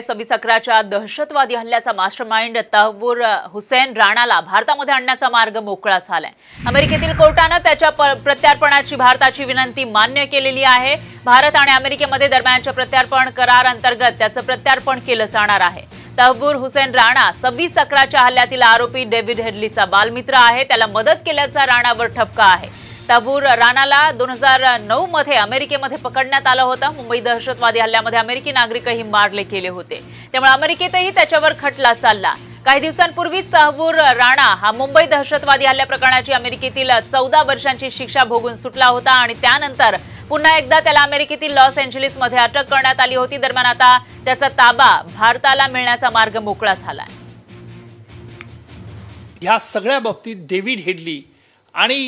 सव्वीस अकराच्या दहशतवादी हल्ल्याचा मास्टर माइंड तहवूर हुसेन राणाला भारतामध्ये आणण्याचा मार्ग मोकळा झालाय अमेरिकेतील कोर्टानं त्याच्या प्रत्यार्पणाची भारताची विनंती मान्य केलेली आहे भारत आणि अमेरिकेमध्ये दरम्यानच्या प्रत्यार्पण करार अंतर्गत त्याचं प्रत्यार्पण केलं जाणार आहे तहवूर हुसेन राणा सव्वीस अकराच्या हल्ल्यातील आरोपी डेव्हिड हेडलीचा बालमित्र आहे त्याला मदत केल्याचा राणावर ठपका आहे ताबूर राणाला दोन हजार नऊ मध्ये अमेरिकेमध्ये पकडण्यात आलं होतं मुंबई दहशतवादी हल्ल्यामध्ये अमेरिकी नागरिकही मारले केले होते त्यामुळे अमेरिकेतही त्याच्यावर खटला चालला काही दिवसांपूर्वीच ताबूर राणा हा मुंबई दहशतवादी हल्ल्या प्रकरणाची अमेरिकेतील चौदा वर्षांची शिक्षा भोगून सुटला होता आणि त्यानंतर पुन्हा एकदा त्याला अमेरिकेतील लॉस मध्ये अटक करण्यात आली होती दरम्यान आता त्याचा ताबा भारताला मिळण्याचा मार्ग मोकळा झाला या सगळ्या बाबतीत डेव्हिड हेडली आणि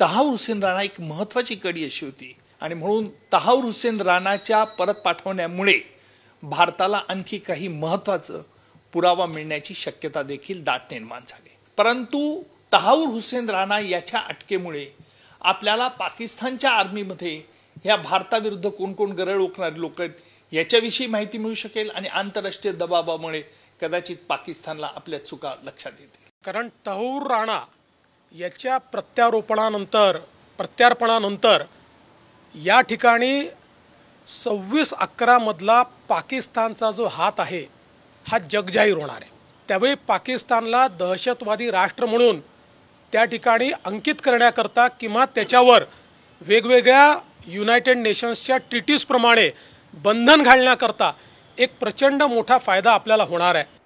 तहावर हुसेन राणा एक महत्त्वाची कडी अशी होती आणि म्हणून तहावर हुसेन राणाच्या परत पाठवण्यामुळे भारताला आणखी काही महत्त्वाचं पुरावा मिळण्याची शक्यता देखील दाट निर्माण झाली परंतु तहावर हुसेन राणा याच्या अटकेमुळे आपल्याला पाकिस्तानच्या आर्मीमध्ये ह्या भारताविरुद्ध कोण कोण गरळ ओकणारे लोक आहेत याच्याविषयी माहिती मिळू शकेल आणि आंतरराष्ट्रीय दबावामुळे कदाचित पाकिस्तानला आपल्या चुका लक्षात येतील कारण तहूर राणा याच्या प्रत्यारोपणानंतर प्रत्यार्पणानंतर या ठिकाणी सव्वीस अकरामधला पाकिस्तानचा जो हात आहे हा जगजाहीर होणार आहे त्यावेळी पाकिस्तानला दहशतवादी राष्ट्र म्हणून त्या ठिकाणी अंकित करण्याकरता किंवा त्याच्यावर वेगवेगळ्या युनायटेड नेशन्सच्या ट्रिटीजप्रमाणे बंधन घालण्याकरता एक प्रचंड मोठा फायदा आपल्याला होणार आहे